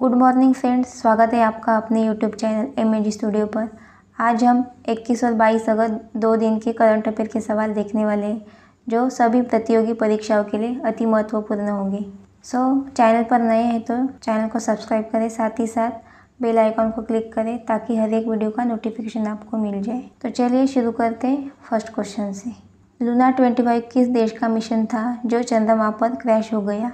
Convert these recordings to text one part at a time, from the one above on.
good morning friends स्वागत है आपका अपने यूट्यूब चैनल एम स्टूडियो पर आज हम 21 और 22 अगस्त दो दिन के करंट अफेयर के सवाल देखने वाले हैं जो सभी प्रतियोगी परीक्षाओं के लिए अति महत्वपूर्ण होंगे सो so, चैनल पर नए हैं तो चैनल को सब्सक्राइब करें साथ ही साथ बेल आइकॉन को क्लिक करें ताकि हर एक वीडियो का नोटिफिकेशन आपको मिल जाए तो चलिए शुरू करते हैं फर्स्ट क्वेश्चन से लूना ट्वेंटी फाइव किस देश का मिशन था जो चंद्रमा पर क्रैश हो गया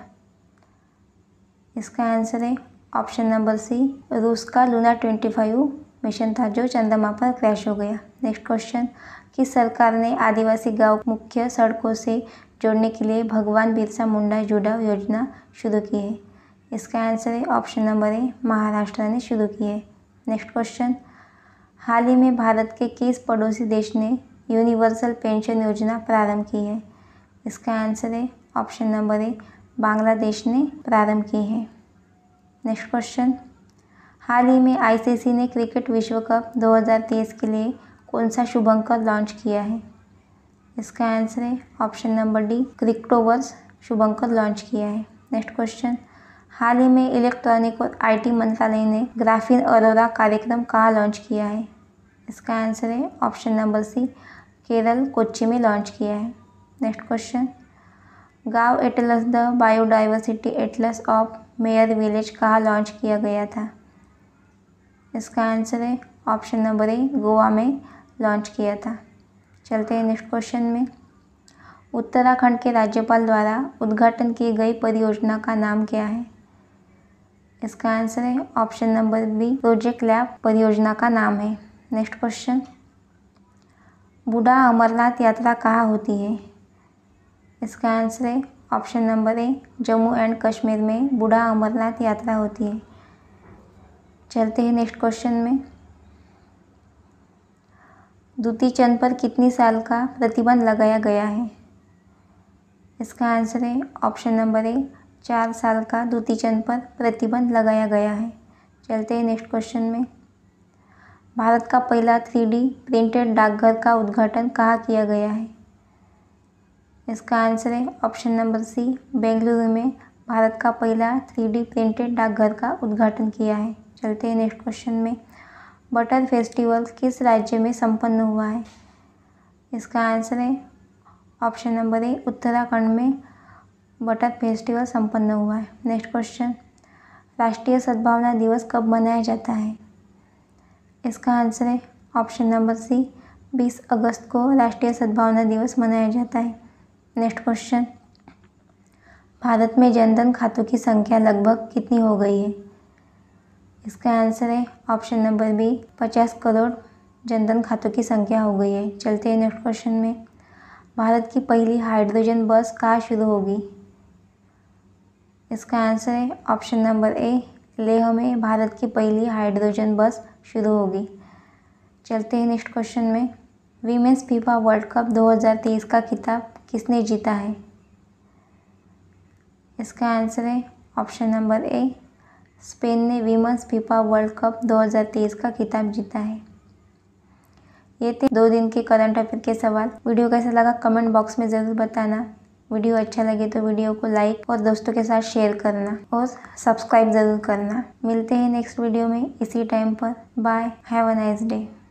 इसका आंसर है ऑप्शन नंबर सी रूस का लूना ट्वेंटी फाइव मिशन था जो चंद्रमा पर क्रैश हो गया नेक्स्ट क्वेश्चन किस सरकार ने आदिवासी गांव मुख्य सड़कों से जोड़ने के लिए भगवान बिरसा मुंडा जुड़ाव योजना शुरू की है इसका आंसर है ऑप्शन नंबर ए महाराष्ट्र ने शुरू की है नेक्स्ट क्वेश्चन हाल ही में भारत के किस पड़ोसी देश ने यूनिवर्सल पेंशन योजना प्रारंभ की है इसका आंसर है ऑप्शन नंबर ए बांग्लादेश ने प्रारंभ की है नेक्स्ट क्वेश्चन हाल ही में आईसीसी ने क्रिकेट विश्व कप 2023 के लिए कौन सा शुभंकर लॉन्च किया है इसका आंसर है ऑप्शन नंबर डी क्रिक्टोवर्स शुभंकर लॉन्च किया है नेक्स्ट क्वेश्चन हाल ही में इलेक्ट्रॉनिक और आईटी मंत्रालय ने ग्राफिन अरोरा कार्यक्रम कहाँ लॉन्च किया है इसका आंसर है option number C Kerala Kochi में लॉन्च किया है नेक्स्ट क्वेश्चन गाँव atlas the biodiversity atlas of मेयर विलेज कहाँ लॉन्च किया गया था इसका आंसर है ऑप्शन नंबर ए गोवा में लॉन्च किया था चलते हैं नेक्स्ट क्वेश्चन में उत्तराखंड के राज्यपाल द्वारा उद्घाटन की गई परियोजना का नाम क्या है इसका आंसर है option number B project lab परियोजना का नाम है नेक्स्ट क्वेश्चन बूढ़ा अमरनाथ यात्रा कहाँ होती है इसका आंसर है option number A Jammu and Kashmir में बूढ़ा अमरनाथ यात्रा होती है चलते हैं नेक्स्ट क्वेश्चन में दूती चंद पर कितनी साल का प्रतिबंध लगाया गया है इसका आंसर है ऑप्शन नंबर ए चार साल का दूती चंद पर प्रतिबंध लगाया गया है चलते हैं नेक्स्ट क्वेश्चन में भारत का पहला थ्री प्रिंटेड डाकघर का उद्घाटन कहाँ किया गया है इसका आंसर है ऑप्शन नंबर सी बेंगलुरु में भारत का पहला थ्री डी प्रिंटेड डाकघर का उद्घाटन किया है चलते हैं नेक्स्ट क्वेश्चन में बटर फेस्टिवल किस राज्य में संपन्न हुआ है इसका आंसर है ऑप्शन नंबर ए उत्तराखंड में बटर फेस्टिवल संपन्न हुआ है नेक्स्ट क्वेश्चन राष्ट्रीय सद्भावना दिवस कब मनाया जाता है इसका आंसर है ऑप्शन नंबर सी 20 अगस्त को राष्ट्रीय सद्भावना दिवस मनाया जाता है नेक्स्ट क्वेश्चन भारत में जनधन खातों की संख्या लगभग कितनी हो गई है इसका आंसर है ऑप्शन नंबर बी पचास करोड़ जनधन खातों की संख्या हो गई है चलते हैं नेक्स्ट क्वेश्चन में भारत की पहली हाइड्रोजन बस कहाँ शुरू होगी इसका आंसर है ऑप्शन नंबर ए लेह में भारत की पहली हाइड्रोजन बस शुरू होगी चलते हैं नेक्स्ट क्वेश्चन में वीमेंस फीफा वर्ल्ड कप 2023 का खिताब किसने जीता है इसका आंसर है ऑप्शन नंबर ए स्पेन ने वीमेंस फीफा वर्ल्ड कप 2023 का खिताब जीता है ये थे दो दिन के करंट अफेयर के सवाल वीडियो कैसा लगा कमेंट बॉक्स में ज़रूर बताना वीडियो अच्छा लगे तो वीडियो को लाइक और दोस्तों के साथ शेयर करना और सब्सक्राइब ज़रूर करना मिलते हैं नेक्स्ट वीडियो में इसी टाइम पर bye have a nice day